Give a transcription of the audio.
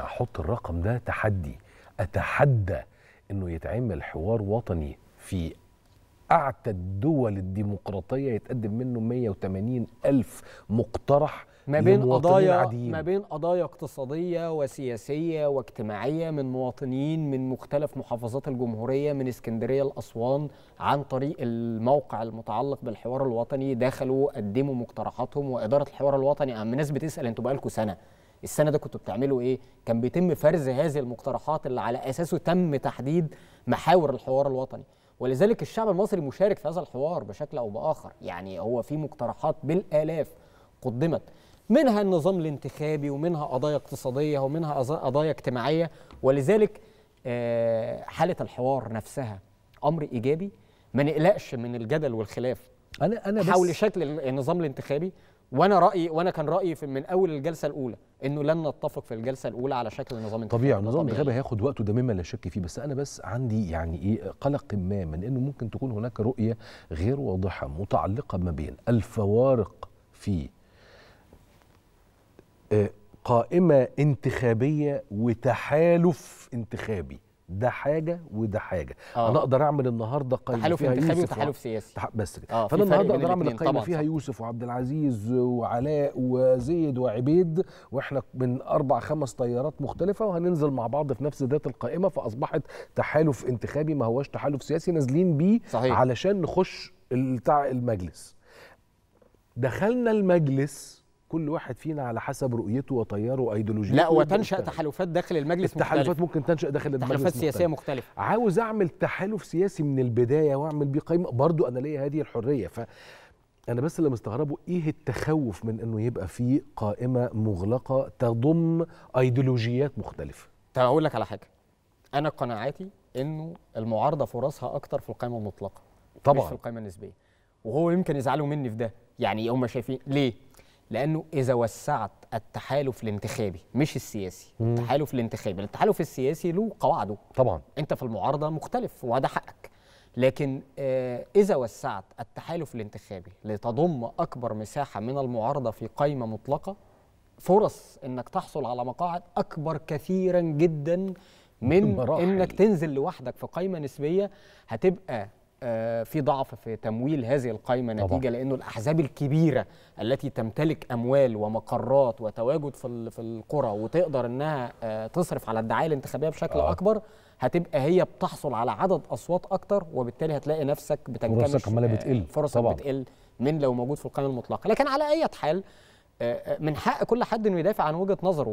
احط الرقم ده تحدي اتحدى انه يتعمل حوار وطني في اعتى الدول الديمقراطيه يتقدم منه 180 الف مقترح ما بين قضايا ما بين قضايا اقتصاديه وسياسيه واجتماعيه من مواطنين من مختلف محافظات الجمهوريه من اسكندريه لاسوان عن طريق الموقع المتعلق بالحوار الوطني دخلوا قدموا مقترحاتهم واداره الحوار الوطني عم ناس بتسال انتوا بقالكم سنه السنه ده كنتوا بتعملوا ايه كان بيتم فرز هذه المقترحات اللي على اساسه تم تحديد محاور الحوار الوطني ولذلك الشعب المصري مشارك في هذا الحوار بشكل او باخر يعني هو في مقترحات بالالاف قدمت منها النظام الانتخابي ومنها قضايا اقتصاديه ومنها قضايا اجتماعيه ولذلك آه، حاله الحوار نفسها امر ايجابي ما نقلقش من الجدل والخلاف انا انا حول شكل النظام الانتخابي وانا رايي وانا كان رايي من اول الجلسه الاولى انه لن نتفق في الجلسه الاولى على شكل نظام طبيعي نظام الانتخاب هياخد وقته ده مما لا شك فيه بس انا بس عندي يعني ايه قلق ما من انه ممكن تكون هناك رؤيه غير واضحه متعلقه ما بين الفوارق في آه، قائمه انتخابيه وتحالف انتخابي ده حاجه وده حاجه آه. انا اقدر اعمل النهارده قايمه تحالف فيها يوسف وتحالف سياسي تح... بس كده آه فانا النهارده اقدر اعمل قايمه فيها يوسف وعبد العزيز وعلاء وزيد وعبيد واحنا من اربع خمس تيارات مختلفه وهننزل مع بعض في نفس ذات القائمه فاصبحت تحالف انتخابي ما هواش تحالف سياسي نازلين بيه صحيح. علشان نخش بتاع المجلس دخلنا المجلس كل واحد فينا على حسب رؤيته وتياره وايديولوجيته لا وتنشا تحالفات داخل المجلس التحالفات مختلف. ممكن تنشا داخل المجلس تحالفات سياسيه مختلفه عاوز اعمل تحالف سياسي من البدايه واعمل بيه قائمه برضه انا ليا هذه الحريه ف انا بس اللي مستغربه ايه التخوف من انه يبقى في قائمه مغلقه تضم ايديولوجيات مختلفه طب اقول لك على حاجه انا قناعاتي انه المعارضه فرصها اكتر في القائمه المطلقه طبعا مش في القائمه النسبيه وهو يمكن يزعلوا مني في ده يعني هم شايفين ليه لانه اذا وسعت التحالف الانتخابي مش السياسي مم. التحالف الانتخابي التحالف السياسي له قواعده طبعا انت في المعارضه مختلف وده حقك لكن آه، اذا وسعت التحالف الانتخابي لتضم اكبر مساحه من المعارضه في قائمه مطلقه فرص انك تحصل على مقاعد اكبر كثيرا جدا من انك تنزل لوحدك في قائمه نسبيه هتبقى آه، في ضعف في تمويل هذه القائمه نتيجه طبعا. لانه الاحزاب الكبيره التي تمتلك اموال ومقرات وتواجد في في القرى وتقدر انها آه، تصرف على الدعايه الانتخابيه بشكل آه. اكبر هتبقى هي بتحصل على عدد اصوات اكتر وبالتالي هتلاقي نفسك بتنكمش فرصك عماله آه، بتقل فرصك طبعا. بتقل من لو موجود في القائمه المطلقه لكن على اي حال من حق كل حد انه يدافع عن وجهه نظره